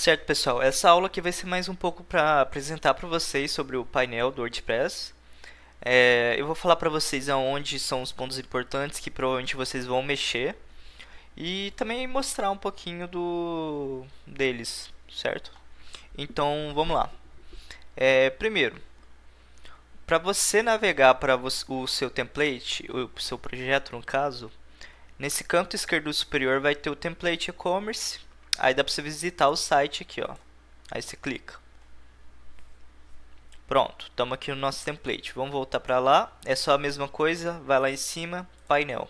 Certo, pessoal. Essa aula aqui vai ser mais um pouco para apresentar para vocês sobre o painel do WordPress. É, eu vou falar para vocês aonde são os pontos importantes que provavelmente vocês vão mexer e também mostrar um pouquinho do deles, certo? Então, vamos lá. É, primeiro, para você navegar para o seu template, o seu projeto no caso, nesse canto esquerdo superior vai ter o template e-commerce Aí dá para você visitar o site aqui, ó. Aí você clica. Pronto, estamos aqui no nosso template. Vamos voltar para lá. É só a mesma coisa, vai lá em cima, painel.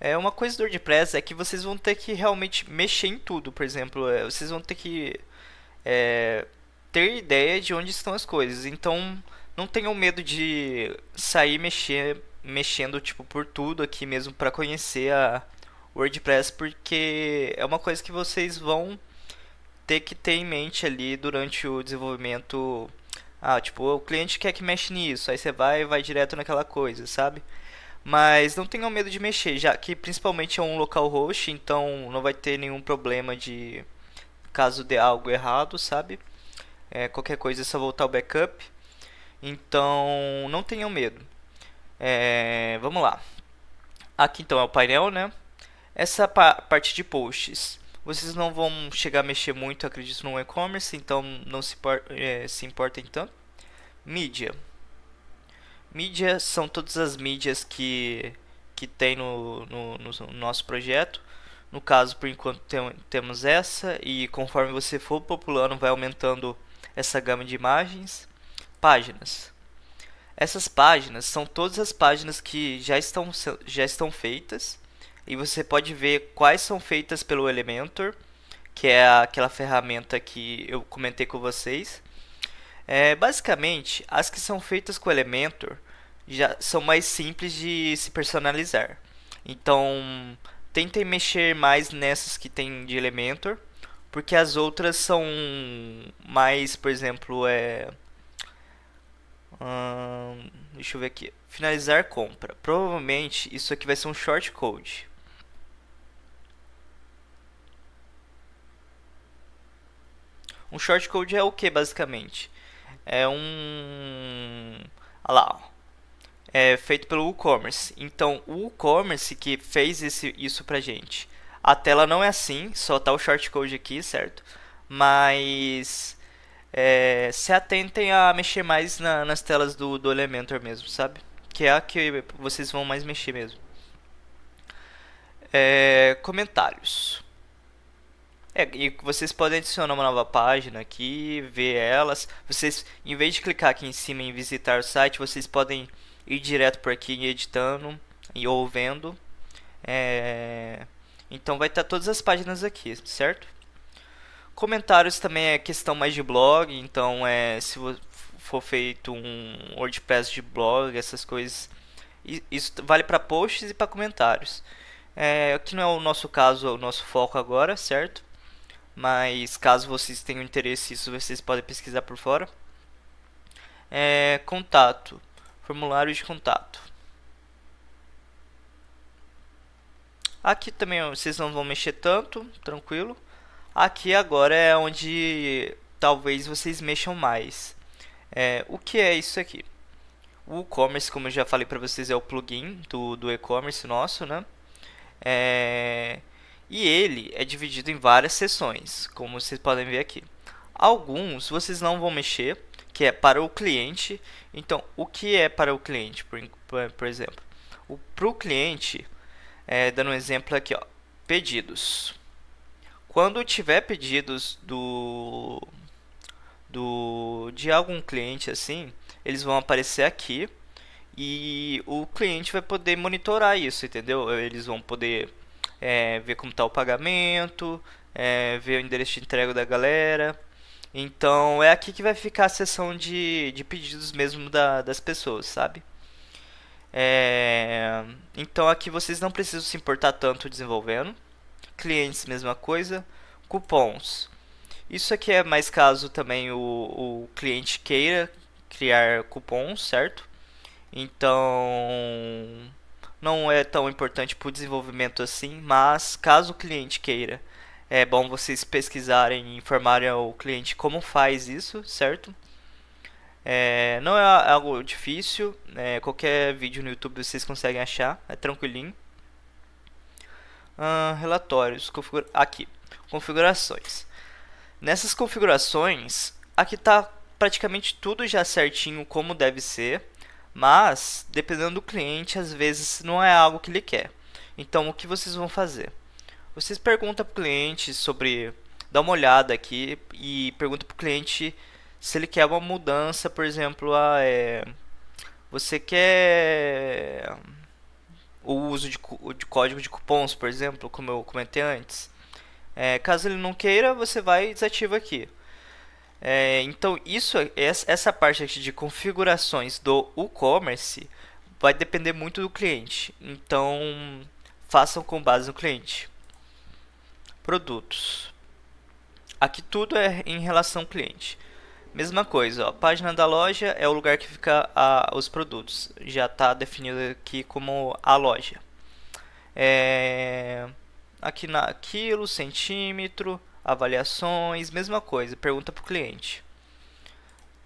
É uma coisa do WordPress é que vocês vão ter que realmente mexer em tudo, por exemplo, é, vocês vão ter que é, ter ideia de onde estão as coisas. Então, não tenham medo de sair mexer mexendo tipo por tudo aqui mesmo para conhecer a WordPress porque é uma coisa que vocês vão ter que ter em mente ali durante o desenvolvimento. Ah, tipo, o cliente quer que mexe nisso, aí você vai vai direto naquela coisa, sabe? Mas não tenham medo de mexer, já que principalmente é um local host, então não vai ter nenhum problema de caso dê algo errado, sabe? É, qualquer coisa é só voltar o backup. Então não tenham medo. É, vamos lá. Aqui então é o painel, né? Essa pa parte de posts. Vocês não vão chegar a mexer muito, acredito, no e-commerce, então não se, é, se importem tanto. Mídia. Mídia são todas as mídias que, que tem no, no, no nosso projeto. No caso, por enquanto, tem, temos essa, e conforme você for populando, vai aumentando essa gama de imagens. Páginas. Essas páginas são todas as páginas que já estão, já estão feitas e você pode ver quais são feitas pelo Elementor, que é aquela ferramenta que eu comentei com vocês. É, basicamente, as que são feitas com o Elementor já são mais simples de se personalizar. Então, tentem mexer mais nessas que tem de Elementor, porque as outras são mais, por exemplo, é, Hum, deixa eu ver aqui. Finalizar compra. Provavelmente isso aqui vai ser um short code. Um short code é o que basicamente? É um. Olha lá, ó. É feito pelo WooCommerce. Então, o WooCommerce que fez esse, isso pra gente. A tela não é assim, só tá o short code aqui, certo? Mas é, se atentem a mexer mais na, nas telas do, do Elementor mesmo, sabe? Que é a que vocês vão mais mexer mesmo. É, comentários. É, e vocês podem adicionar uma nova página aqui, ver elas. Vocês, em vez de clicar aqui em cima em visitar o site, vocês podem ir direto por aqui editando e ouvendo. É, então vai estar todas as páginas aqui, certo? Comentários também é questão mais de blog, então é, se for feito um WordPress de blog, essas coisas, isso vale para posts e para comentários. É, que não é o nosso caso, é o nosso foco agora, certo? Mas caso vocês tenham interesse, isso vocês podem pesquisar por fora. É, contato, formulário de contato. Aqui também vocês não vão mexer tanto, tranquilo. Aqui agora é onde talvez vocês mexam mais. É, o que é isso aqui? O e-commerce, como eu já falei para vocês, é o plugin do, do e-commerce nosso, né? É, e ele é dividido em várias seções, como vocês podem ver aqui. Alguns vocês não vão mexer, que é para o cliente. Então, o que é para o cliente, por, por exemplo? Para o cliente, é, dando um exemplo aqui, ó, pedidos. Quando tiver pedidos do, do de algum cliente assim, eles vão aparecer aqui e o cliente vai poder monitorar isso, entendeu? Eles vão poder é, ver como está o pagamento, é, ver o endereço de entrega da galera. Então é aqui que vai ficar a seção de, de pedidos mesmo da, das pessoas, sabe? É, então aqui vocês não precisam se importar tanto desenvolvendo clientes mesma coisa, cupons. Isso aqui é mais caso também o, o cliente queira criar cupons, certo? Então não é tão importante para o desenvolvimento assim, mas caso o cliente queira, é bom vocês pesquisarem e informarem ao cliente como faz isso, certo? É, não é algo difícil, é, qualquer vídeo no YouTube vocês conseguem achar, é tranquilinho. Ah, relatórios, configura aqui, configurações. Nessas configurações, aqui está praticamente tudo já certinho como deve ser, mas dependendo do cliente, às vezes não é algo que ele quer. Então, o que vocês vão fazer? Vocês perguntam para o cliente sobre, dá uma olhada aqui e pergunta para o cliente se ele quer uma mudança, por exemplo, a, ah, é, você quer o uso de, de código de cupons, por exemplo, como eu comentei antes. É, caso ele não queira, você vai e desativa aqui. É, então, isso, essa parte aqui de configurações do e-commerce vai depender muito do cliente. Então, façam com base no cliente. Produtos. Aqui tudo é em relação ao cliente. Mesma coisa, ó, página da loja é o lugar que fica a, os produtos. Já está definido aqui como a loja. É, aqui na quilo, centímetro, avaliações, mesma coisa. Pergunta para o cliente.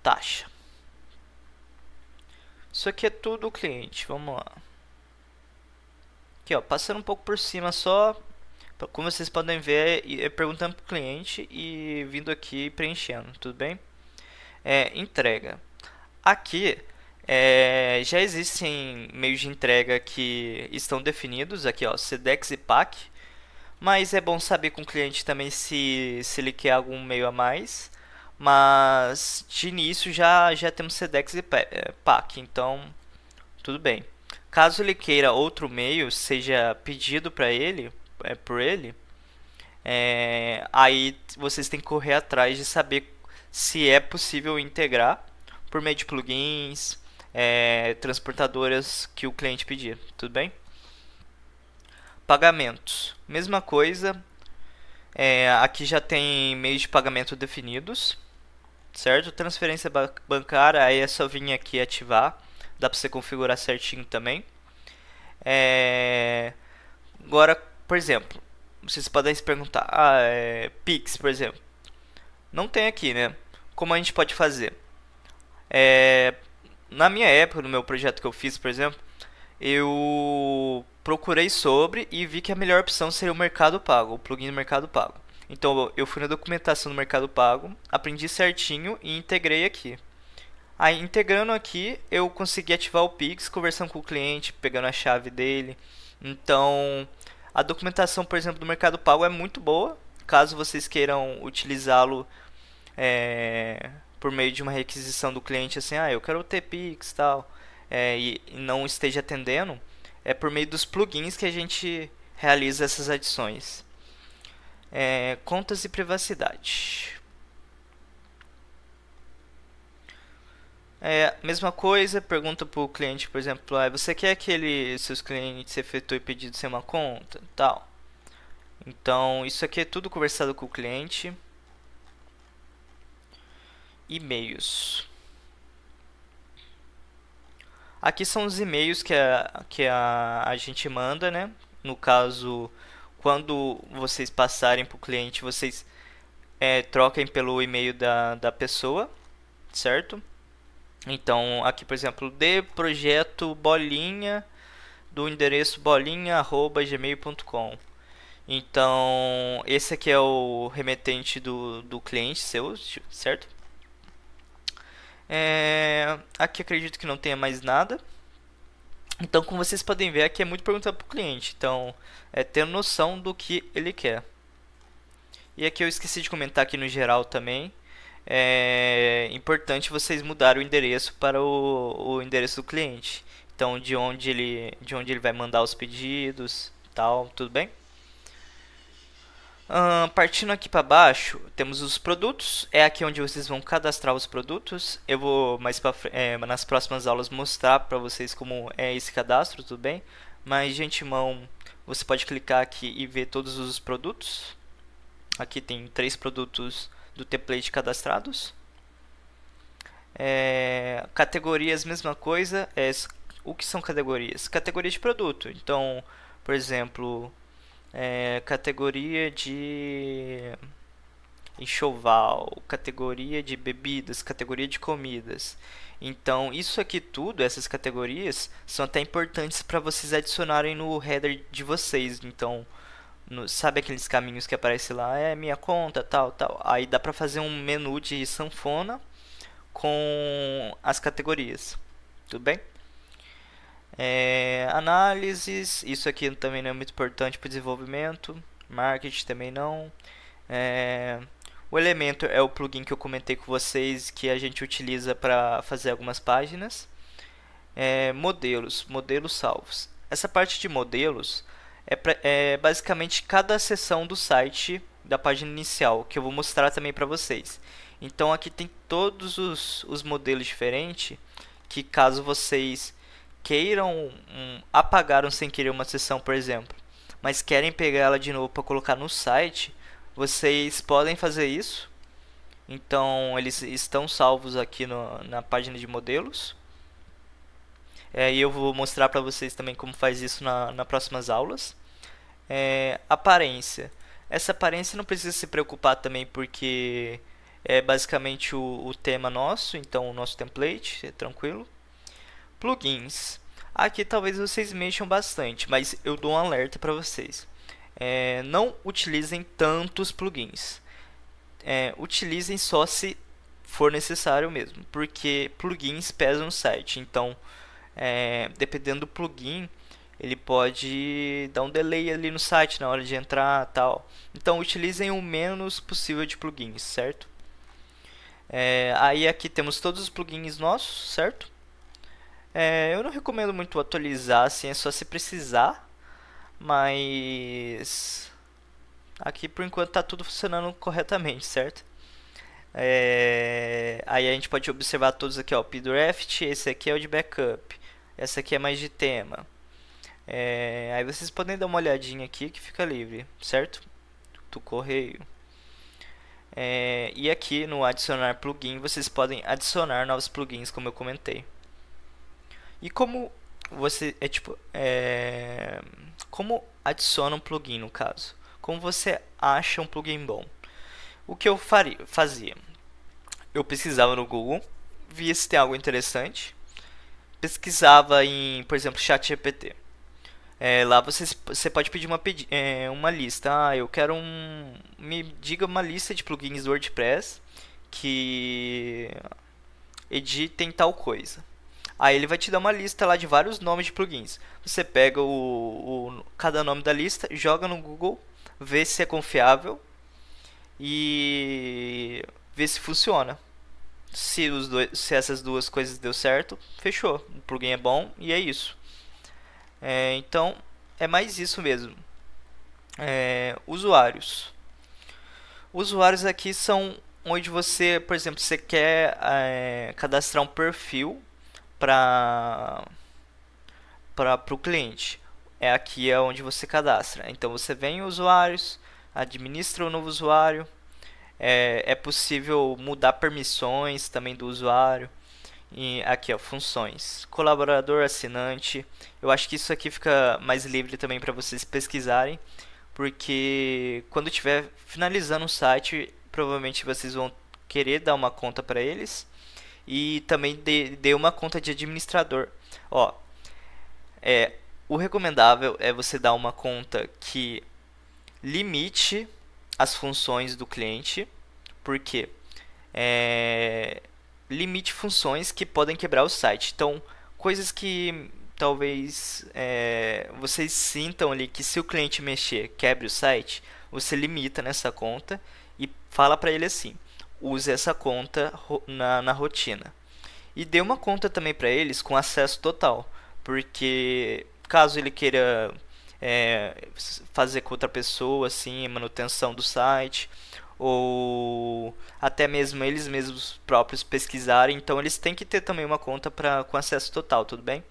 Taxa. Isso aqui é tudo o cliente. Vamos lá. Aqui, ó, passando um pouco por cima só, como vocês podem ver, é perguntando para o cliente e vindo aqui preenchendo, tudo bem? é, entrega. Aqui é, já existem meios de entrega que estão definidos, aqui ó, SEDEX e PAC, mas é bom saber com o cliente também se, se ele quer algum meio a mais. Mas de início já, já temos SEDEX e é, PAC, então tudo bem. Caso ele queira outro meio, seja pedido para ele, é por ele, é, aí vocês têm que correr atrás de saber se é possível integrar por meio de plugins, é, transportadoras que o cliente pedir, tudo bem? Pagamentos, mesma coisa, é, aqui já tem meios de pagamento definidos, certo? Transferência bancária, aí é só vir aqui ativar, dá para você configurar certinho também. É, agora, por exemplo, vocês podem se perguntar, ah, é, Pix, por exemplo, não tem aqui, né? Como a gente pode fazer? É, na minha época, no meu projeto que eu fiz, por exemplo, eu procurei sobre e vi que a melhor opção seria o Mercado Pago, o plugin do Mercado Pago. Então eu fui na documentação do Mercado Pago, aprendi certinho e integrei aqui. Aí integrando aqui, eu consegui ativar o Pix, conversando com o cliente, pegando a chave dele. Então, a documentação, por exemplo, do Mercado Pago é muito boa caso vocês queiram utilizá-lo é, por meio de uma requisição do cliente, assim, ah, eu quero o TPix tal, é, e, e não esteja atendendo, é por meio dos plugins que a gente realiza essas adições. É, contas e privacidade. É, mesma coisa, pergunta para o cliente, por exemplo, ah, você quer que ele, seus clientes efetuem pedido sem uma conta? Tal. Então, isso aqui é tudo conversado com o cliente. E-mails. Aqui são os e-mails que, a, que a, a gente manda, né? No caso, quando vocês passarem para o cliente, vocês é, troquem pelo e-mail da, da pessoa, certo? Então, aqui, por exemplo, de projeto bolinha do endereço bolinha@gmail.com. Então, esse aqui é o remetente do, do cliente seu, certo? É, aqui acredito que não tenha mais nada. Então, como vocês podem ver, aqui é muito perguntar para o cliente. Então, é ter noção do que ele quer. E aqui eu esqueci de comentar aqui no geral também. É importante vocês mudarem o endereço para o, o endereço do cliente. Então, de onde ele, de onde ele vai mandar os pedidos, tal, tudo bem? Uh, partindo aqui para baixo, temos os produtos. É aqui onde vocês vão cadastrar os produtos. Eu vou mais é, nas próximas aulas mostrar para vocês como é esse cadastro, tudo bem? Mas de antemão, você pode clicar aqui e ver todos os produtos. Aqui tem três produtos do template cadastrados. É, categorias, mesma coisa. É, o que são categorias? Categoria de produto. Então, por exemplo, é, categoria de enxoval, categoria de bebidas, categoria de comidas. Então, isso aqui tudo, essas categorias, são até importantes para vocês adicionarem no header de vocês. Então, no, sabe aqueles caminhos que aparece lá? É minha conta, tal, tal. Aí dá para fazer um menu de sanfona com as categorias. Tudo bem? É, análises, isso aqui também não é muito importante para o desenvolvimento. Marketing também não. É, o elemento é o plugin que eu comentei com vocês que a gente utiliza para fazer algumas páginas. É, modelos, modelos salvos. Essa parte de modelos é, pra, é basicamente cada seção do site da página inicial, que eu vou mostrar também para vocês. Então aqui tem todos os, os modelos diferentes, que caso vocês queiram um, apagaram sem querer uma sessão, por exemplo, mas querem pegar ela de novo para colocar no site, vocês podem fazer isso. Então eles estão salvos aqui no, na página de modelos. É, e eu vou mostrar para vocês também como faz isso na, nas próximas aulas. É, aparência. Essa aparência não precisa se preocupar também porque é basicamente o, o tema nosso, então o nosso template, é tranquilo. Plugins. Aqui talvez vocês mexam bastante, mas eu dou um alerta para vocês. É, não utilizem tantos plugins. É, utilizem só se for necessário mesmo, porque plugins pesam no site. Então, é, dependendo do plugin, ele pode dar um delay ali no site na hora de entrar tal. Então, utilizem o menos possível de plugins, certo? É, aí aqui temos todos os plugins nossos, certo? É, eu não recomendo muito atualizar, assim, é só se precisar. Mas aqui por enquanto está tudo funcionando corretamente, certo? É, aí a gente pode observar todos aqui, ó, o pdraft, esse aqui é o de backup, essa aqui é mais de tema. É, aí vocês podem dar uma olhadinha aqui que fica livre, certo? Do correio. É, e aqui no adicionar plugin vocês podem adicionar novos plugins, como eu comentei. E como você é tipo é... como adiciona um plugin no caso? Como você acha um plugin bom? O que eu faria, fazia? Eu pesquisava no Google, via se tem algo interessante, pesquisava em, por exemplo, ChatGPT. É, lá você, você pode pedir uma, é, uma lista. Ah, eu quero um. Me diga uma lista de plugins do WordPress que editem tal coisa. Aí ele vai te dar uma lista lá de vários nomes de plugins. Você pega o, o cada nome da lista, joga no Google, vê se é confiável e vê se funciona. Se, os dois, se essas duas coisas deu certo, fechou. O plugin é bom e é isso. É, então é mais isso mesmo. É, usuários. Usuários aqui são onde você, por exemplo, você quer é, cadastrar um perfil para para o cliente. É aqui é onde você cadastra. Então você vem em usuários, administra o novo usuário. É, é possível mudar permissões também do usuário. E aqui ó, funções, colaborador, assinante. Eu acho que isso aqui fica mais livre também para vocês pesquisarem, porque quando tiver finalizando o site, provavelmente vocês vão querer dar uma conta para eles e também dê, dê uma conta de administrador. Ó, é, o recomendável é você dar uma conta que limite as funções do cliente, porque é, limite funções que podem quebrar o site. Então, coisas que talvez é, vocês sintam ali que se o cliente mexer quebre o site, você limita nessa conta e fala para ele assim: use essa conta na, na rotina. E dê uma conta também para eles com acesso total, porque caso ele queira é, fazer com outra pessoa, assim, manutenção do site, ou até mesmo eles mesmos próprios pesquisarem, então eles têm que ter também uma conta pra, com acesso total, tudo bem?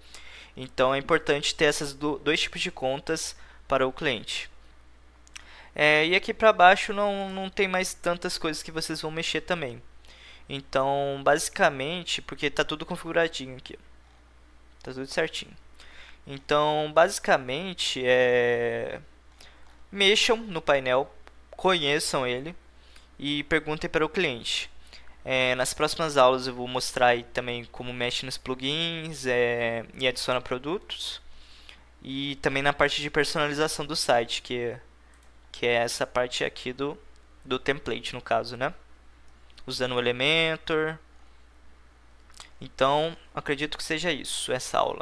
Então é importante ter esses do, dois tipos de contas para o cliente. É, e aqui para baixo não, não tem mais tantas coisas que vocês vão mexer também. Então, basicamente, porque está tudo configuradinho aqui. Tá tudo certinho. Então, basicamente, é... mexam no painel, conheçam ele e perguntem para o cliente. É, nas próximas aulas eu vou mostrar também como mexe nos plugins é, e adiciona produtos. E também na parte de personalização do site, que é que é essa parte aqui do, do template, no caso, né? Usando o Elementor. Então, acredito que seja isso, essa aula.